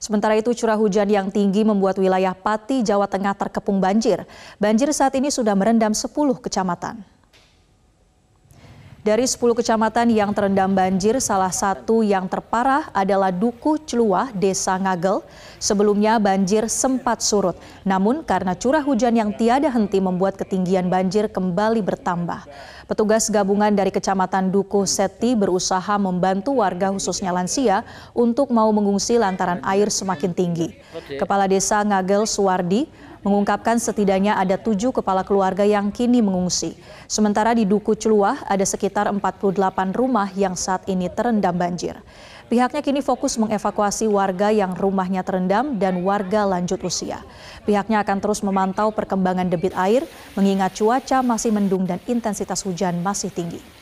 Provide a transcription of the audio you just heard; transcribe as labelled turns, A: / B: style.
A: Sementara itu curah hujan yang tinggi membuat wilayah Pati, Jawa Tengah terkepung banjir. Banjir saat ini sudah merendam 10 kecamatan. Dari 10 kecamatan yang terendam banjir, salah satu yang terparah adalah Duku Celuah, Desa Ngagel. Sebelumnya banjir sempat surut, namun karena curah hujan yang tiada henti membuat ketinggian banjir kembali bertambah. Petugas gabungan dari Kecamatan Duku Seti berusaha membantu warga khususnya lansia untuk mau mengungsi lantaran air semakin tinggi. Kepala Desa Ngagel Suwardi mengungkapkan setidaknya ada tujuh kepala keluarga yang kini mengungsi. Sementara di Duku Celuah ada sekitar 48 rumah yang saat ini terendam banjir. Pihaknya kini fokus mengevakuasi warga yang rumahnya terendam dan warga lanjut usia. Pihaknya akan terus memantau perkembangan debit air mengingat cuaca masih mendung dan intensitas hujan masih tinggi.